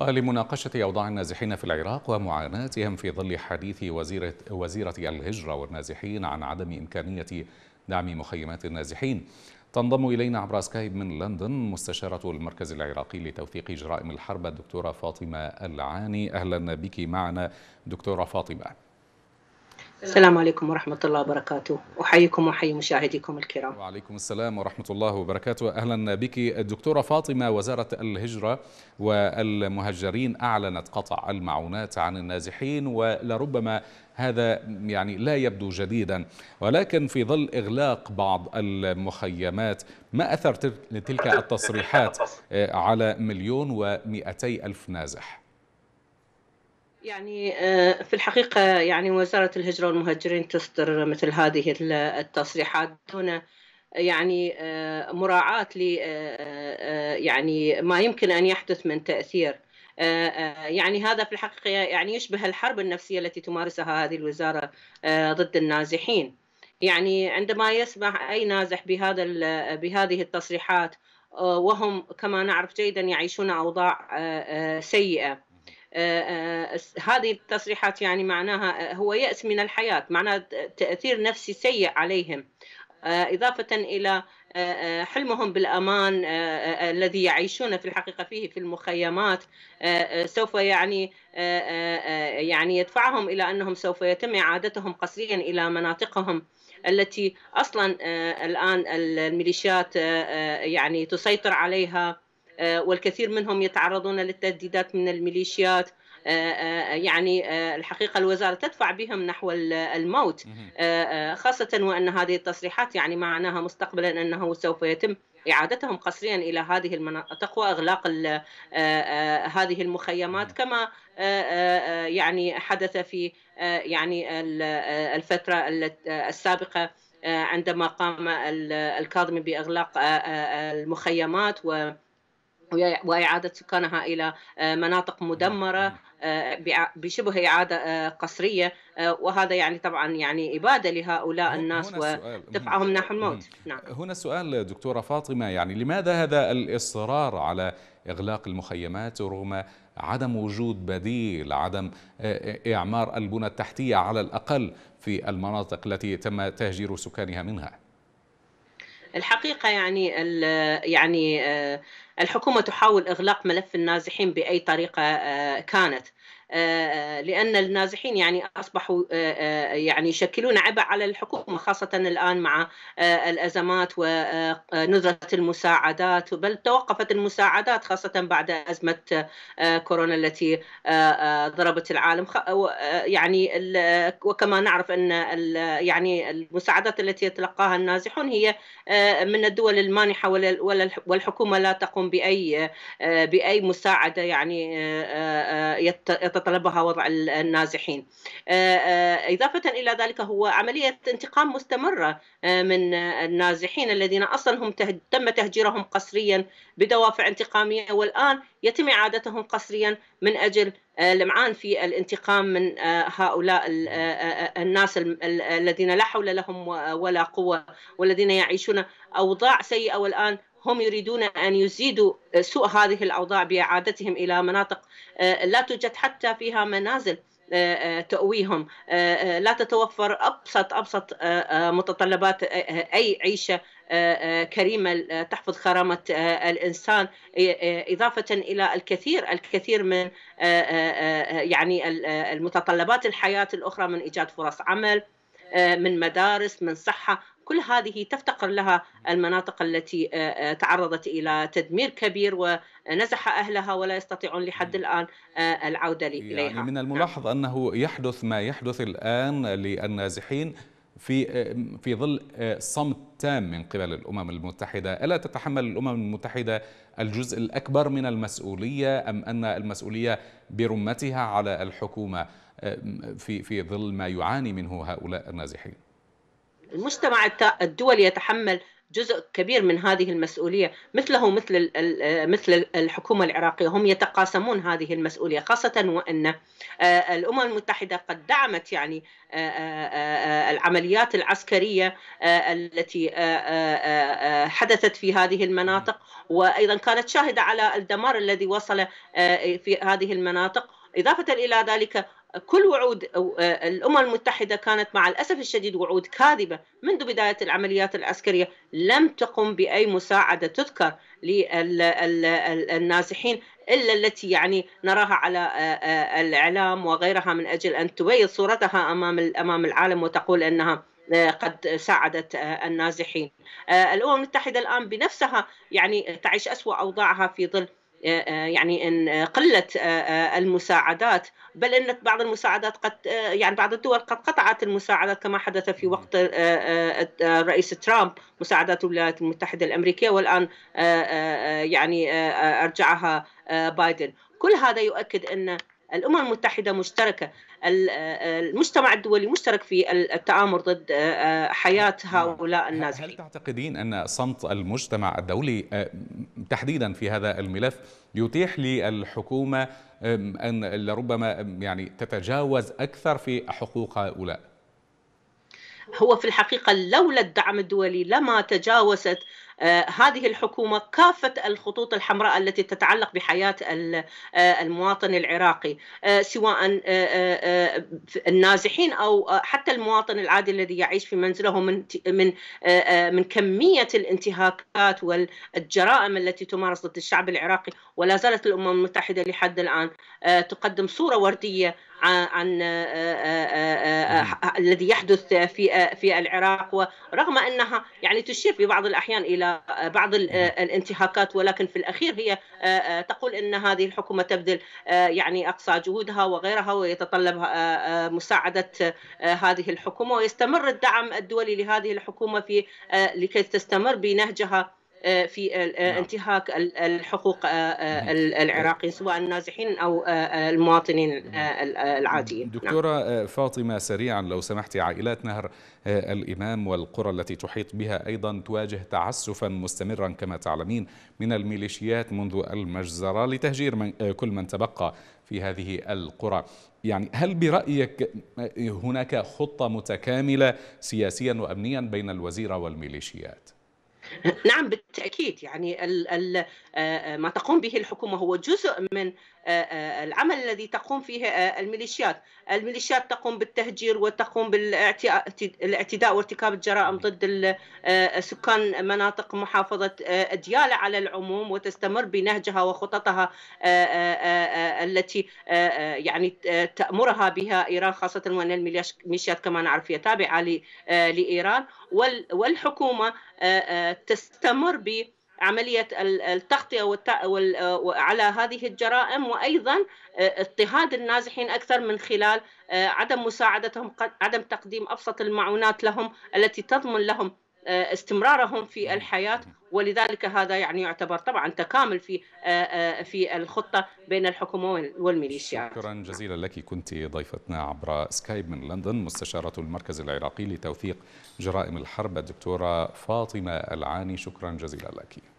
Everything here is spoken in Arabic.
ولمناقشة أوضاع النازحين في العراق ومعاناتهم في ظل حديث وزيرة, وزيرة الهجرة والنازحين عن عدم إمكانية دعم مخيمات النازحين تنضم إلينا عبر سكايب من لندن مستشارة المركز العراقي لتوثيق جرائم الحرب الدكتورة فاطمة العاني أهلا بك معنا دكتورة فاطمة السلام عليكم ورحمة الله وبركاته أحييكم وأحيي مشاهديكم الكرام وعليكم السلام ورحمة الله وبركاته أهلا بك الدكتورة فاطمة وزارة الهجرة والمهجرين أعلنت قطع المعونات عن النازحين ولربما هذا يعني لا يبدو جديدا ولكن في ظل إغلاق بعض المخيمات ما أثر تلك التصريحات آه، على مليون ومئتي ألف نازح؟ يعني آه، في الحقيقة يعني وزارة الهجرة والمهاجرين تصدر مثل هذه التصريحات دون يعني آه، مراعاة ل آه، يعني ما يمكن أن يحدث من تأثير يعني هذا في الحقيقة يعني يشبه الحرب النفسية التي تمارسها هذه الوزارة ضد النازحين يعني عندما يسمع أي نازح بهذا بهذه التصريحات وهم كما نعرف جيدا يعيشون أوضاع سيئة آه، آه، هذه التصريحات يعني معناها آه، هو يأس من الحياة معناها تأثير نفسي سيء عليهم إضافة إلى حلمهم بالأمان الذي يعيشون في الحقيقة فيه في المخيمات سوف يعني يعني يدفعهم إلى أنهم سوف يتم إعادتهم قسريا إلى مناطقهم التي أصلا الآن الميليشيات يعني تسيطر عليها آه، والكثير منهم يتعرضون للتهديدات من الميليشيات آه، آه، يعني الحقيقة الوزارة تدفع بهم نحو الموت خاصة وأن هذه التصريحات يعني معناها مستقبلا أنه سوف يتم إعادتهم قسريا إلى هذه المناطق وإغلاق هذه المخيمات كما يعني حدث في يعني الفترة السابقة عندما قام الكاظمي بإغلاق المخيمات و وإعادة سكانها إلى آه، مناطق نعم، مدمرة نعم. آه، بشبه إعادة آه، قصرية وهذا يعني طبعا يعني إبادة لهؤلاء الناس ودفعهم نحو الموت نعم. هنا سؤال دكتورة فاطمة يعني لماذا هذا الإصرار على إغلاق المخيمات رغم عدم وجود بديل عدم إعمار البنى التحتية على الأقل في المناطق التي تم تهجير سكانها منها الحقيقة يعني يعني آه، الحكومة تحاول إغلاق ملف النازحين بأي طريقة آه، كانت آه، لأن النازحين يعني أصبحوا آه، آه، يعني يشكلون عبء على الحكومة خاصة الآن مع الأزمات ونزلت المساعدات بل توقفت المساعدات خاصة بعد أزمة كورونا التي ضربت العالم يعني وكما نعرف أن يعني المساعدات التي يتلقاها النازحون هي من الدول المانحة والحكومة لا تقوم بأي بأي مساعدة يعني يتطلبها وضع النازحين آه، آه، إضافة إلى ذلك هو عملية انتقام مستمرة آه، من النازحين الذين أصلا هم تم تهجيرهم قسريا بدوافع انتقامية والآن يتم إعادتهم قسريا من أجل لمعان في الانتقام من هؤلاء الناس الذين لا حول لهم ولا قوة والذين يعيشون أوضاع سيئة والآن هم يريدون أن يزيدوا سوء هذه الأوضاع بإعادتهم إلى مناطق آه، لا توجد حتى فيها منازل آه، آه، تأويهم لا تتوفر أبسط أبسط متطلبات أي عيشة كريمة تحفظ كرامة الإنسان إضافة إلى الكثير الكثير من يعني المتطلبات الحياة الأخرى من إيجاد فرص عمل من مدارس من صحة كل هذه تفتقر لها المناطق التي آه، آه، تعرضت الى تدمير كبير ونزح اهلها ولا يستطيعون لحد الان آه، العوده اليها. يعني من نعم. الملاحظ انه يحدث ما يحدث الان للنازحين في في ظل صمت تام من قبل الامم المتحده، الا تتحمل الامم المتحده الجزء الاكبر من المسؤوليه ام ان المسؤوليه برمتها على الحكومه في في ظل ما يعاني منه هؤلاء النازحين؟ المجتمع الدولي يتحمل جزء كبير من هذه المسؤولية مثله مثل آه، مثل الحكومة العراقية هم يتقاسمون هذه المسؤولية خاصة وأن آه، الأمم المتحدة قد دعمت يعني آه، العمليات العسكرية التي حدثت في هذه المناطق وأيضا كانت شاهدة على الدمار الذي وصل في هذه المناطق إضافة إلى ذلك كل وعود آه، الأمم المتحدة كانت مع الأسف الشديد وعود كاذبة منذ بداية العمليات العسكرية لم تقم بأي مساعدة تذكر للنازحين إلا التي يعني نراها على آه، آه، الإعلام وغيرها من أجل أن تبيض صورتها أمام أمام العالم وتقول أنها قد ساعدت النازحين الأمم المتحدة الآن بنفسها يعني تعيش أسوأ أوضاعها في ظل آه، يعني ان قلت آه، آه، المساعدات بل ان بعض المساعدات قد يعني بعض الدول قد قطعت المساعدات كما حدث في وقت الرئيس ترامب مساعدات الولايات المتحده الامريكيه والان يعني ارجعها بايدن كل هذا يؤكد ان الامم المتحده مشتركه آه، المجتمع الدولي مشترك في التآمر ضد آه، آه، حياة نعم. هؤلاء النازحين هل تعتقدين أن صمت المجتمع الدولي تحديدا في هذا الملف يتيح للحكومة أن لربما يعني تتجاوز أكثر في حقوق هؤلاء؟ هو في الحقيقة لولا الدعم الدولي لما تجاوزت آه، هذه الحكومة كافة الخطوط الحمراء التي تتعلق بحياة آه، المواطن العراقي آه، سواء النازحين أو حتى المواطن العادي الذي يعيش في منزله من من كمية الانتهاكات والجرائم التي تمارس ضد الشعب العراقي ولا زالت الأمم المتحدة لحد الآن تقدم صورة وردية عن آه، آه، آه، الذي يحدث في في العراق ورغم انها يعني تشير في بعض الاحيان الى بعض نعم. الانتهاكات ولكن في الاخير هي تقول ان هذه الحكومه تبذل يعني اقصى جهودها وغيرها ويتطلب مساعده هذه الحكومه ويستمر الدعم الدولي لهذه الحكومه في لكي تستمر بنهجها آه، في آه، نعم. انتهاك الحقوق آه، نعم. العراقيين سواء النازحين او المواطنين نعم. العاديين دكتوره فاطمه سريعا لو سمحتي عائلات نهر الامام والقرى التي تحيط بها ايضا تواجه تعسفا مستمرا كما تعلمين من الميليشيات منذ المجزره لتهجير من كل من تبقى في هذه القرى يعني هل برأيك هناك خطة متكاملة سياسيا وأمنيا بين الوزيرة والميليشيات؟ نعم بالتأكيد يعني ال ال آه، آه، ما تقوم به الحكومة هو جزء من آه، العمل الذي تقوم فيه الميليشيات الميليشيات تقوم بالتهجير وتقوم بالاعتداء وارتكاب الجرائم ضد سكان مناطق محافظة أديالة على العموم وتستمر بنهجها وخططها التي يعني تأمرها بها إيران خاصة وأن الميليشيات كما نعرف هي تابعة لإيران والحكومة آه، آه، تستمر ب عملية التغطية آه، على هذه الجرائم وأيضا اضطهاد النازحين أكثر من خلال عدم مساعدتهم عدم تقديم أبسط المعونات لهم التي تضمن لهم استمرارهم في نعم. الحياة ولذلك هذا يعني يعتبر طبعا تكامل في آه، آه، في الخطه بين الحكومه والميليشيا شكرا جزيلا لك كنت ضيفتنا عبر سكايب من لندن مستشاره المركز العراقي لتوثيق جرائم الحرب الدكتوره فاطمه العاني شكرا جزيلا لك